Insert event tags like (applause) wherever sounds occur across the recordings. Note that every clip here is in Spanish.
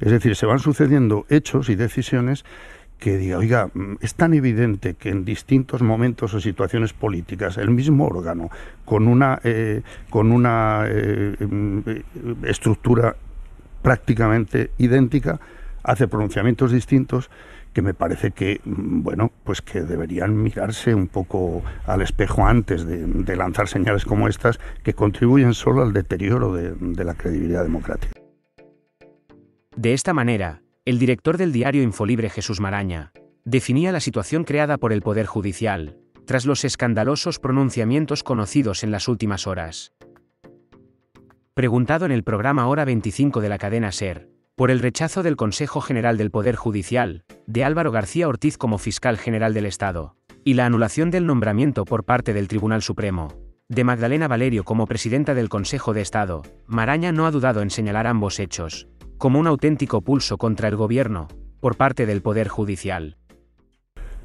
Es decir, se van sucediendo hechos y decisiones que diga, oiga, es tan evidente que en distintos momentos o situaciones políticas el mismo órgano, con una, eh, con una eh, estructura prácticamente idéntica, hace pronunciamientos distintos que me parece que, bueno, pues que deberían mirarse un poco al espejo antes de, lanzar señales como estas que contribuyen solo al deterioro de la credibilidad democrática. De esta manera, el director del diario Infolibre Jesús Maraña, definía la situación creada por el Poder Judicial, tras los escandalosos pronunciamientos conocidos en las últimas horas. Preguntado en el programa Hora 25 de la cadena SER, por el rechazo del Consejo General del Poder Judicial, de Álvaro García Ortiz como fiscal general del Estado, y la anulación del nombramiento por parte del Tribunal Supremo, de Magdalena Valerio como presidenta del Consejo de Estado, Maraña no ha dudado en señalar ambos hechos, como un auténtico pulso contra el gobierno, por parte del Poder Judicial.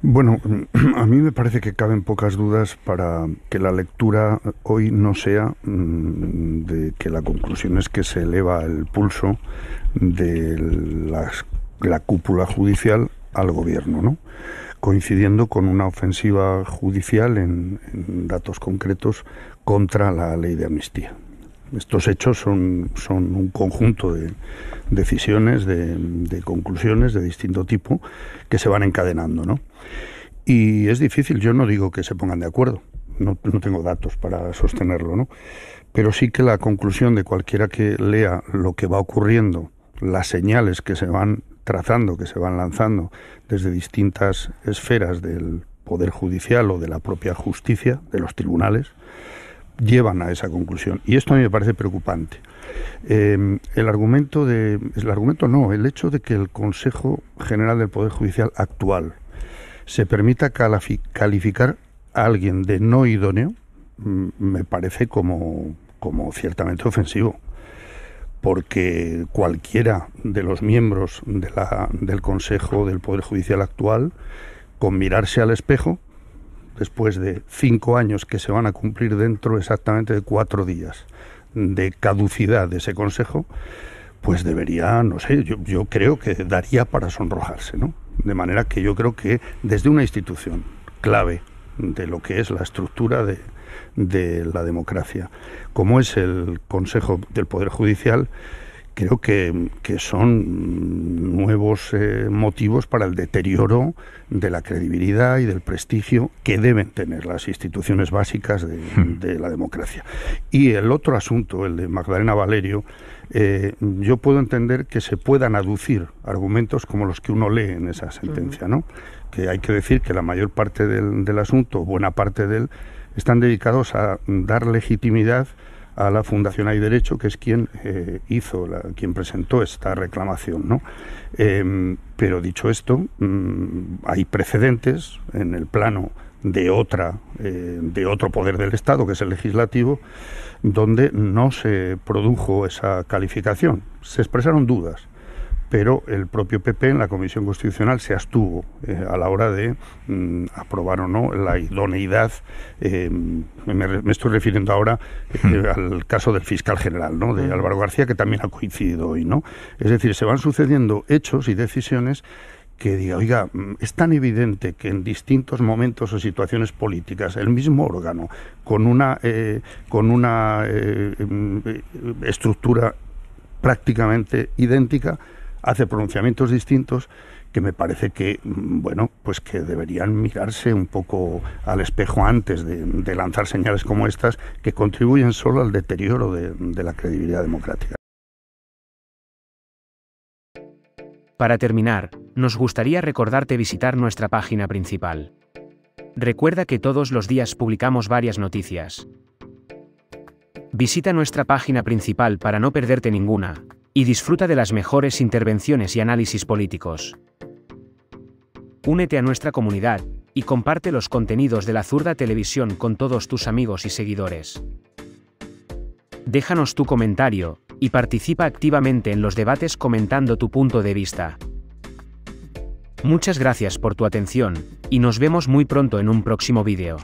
Bueno, (clears throat) a mí me parece que caben pocas dudas para que la lectura hoy no sea mm, de que la conclusión es que se eleva el pulso de la, cúpula judicial al gobierno, ¿no? coincidiendo con una ofensiva judicial en datos concretos contra la ley de amnistía. Estos hechos son, un conjunto de decisiones, de, conclusiones de distinto tipo que se van encadenando. Y es difícil, yo no digo que se pongan de acuerdo, no, tengo datos para sostenerlo, pero sí que la conclusión de cualquiera que lea lo que va ocurriendo, las señales que se van trazando, que se van lanzando desde distintas esferas del Poder Judicial o de la propia justicia, de los tribunales, llevan a esa conclusión. Y esto a mí me parece preocupante. Em, el argumento de. El argumento no, el hecho de que el Consejo General del Poder Judicial actual se permita calificar a alguien de no idóneo mm, me parece como, como ciertamente ofensivo porque cualquiera de los miembros de la, del Consejo del Poder Judicial actual, con mirarse al espejo, después de cinco años que se van a cumplir dentro exactamente de cuatro días de caducidad de ese consejo, pues debería, no sé, yo, creo que daría para sonrojarse, ¿no? De manera que yo creo que desde una institución clave de lo que es la estructura de la democracia, como es el Consejo del Poder Judicial, creo que, son nuevos eh, motivos para el deterioro de la credibilidad y del prestigio que deben tener las instituciones básicas de, hmm. la democracia. Y el otro asunto, el de Magdalena Valerio, eh, yo puedo entender que se puedan aducir argumentos como los que uno lee en esa sentencia, ¿no? Que hay que decir que la mayor parte del, del asunto, buena parte de él, están dedicados a dar legitimidad a la Fundación Hay Derecho, que es quien eh, hizo, la, quien presentó esta reclamación. ¿no? Em, pero dicho esto, mm, hay precedentes en el plano de otra eh, de otro poder del Estado que es el legislativo donde no se produjo esa calificación se expresaron dudas pero el propio PP en la Comisión Constitucional se abstuvo eh, a la hora de mm, aprobar o no la idoneidad, eh, me, estoy refiriendo ahora eh, hmm. al caso del fiscal general, ¿no? de hmm. Álvaro García, que también ha coincidido hoy. ¿no? Es decir, se van sucediendo hechos y decisiones que diga, oiga, mm, es tan evidente que en distintos momentos o situaciones políticas el mismo órgano, con una, con una mm, estructura prácticamente idéntica, hace pronunciamientos distintos que me parece que, mm, bueno, pues que deberían mirarse un poco al espejo antes de, lanzar señales como estas que contribuyen solo al deterioro de, de la credibilidad democrática. Para terminar, nos gustaría recordarte visitar nuestra página principal. Recuerda que todos los días publicamos varias noticias. Visita nuestra página principal para no perderte ninguna, y disfruta de las mejores intervenciones y análisis políticos. Únete a nuestra comunidad y comparte los contenidos de la Zurda Televisión con todos tus amigos y seguidores. Déjanos tu comentario y participa activamente en los debates comentando tu punto de vista. Muchas gracias por tu atención y nos vemos muy pronto en un próximo vídeo.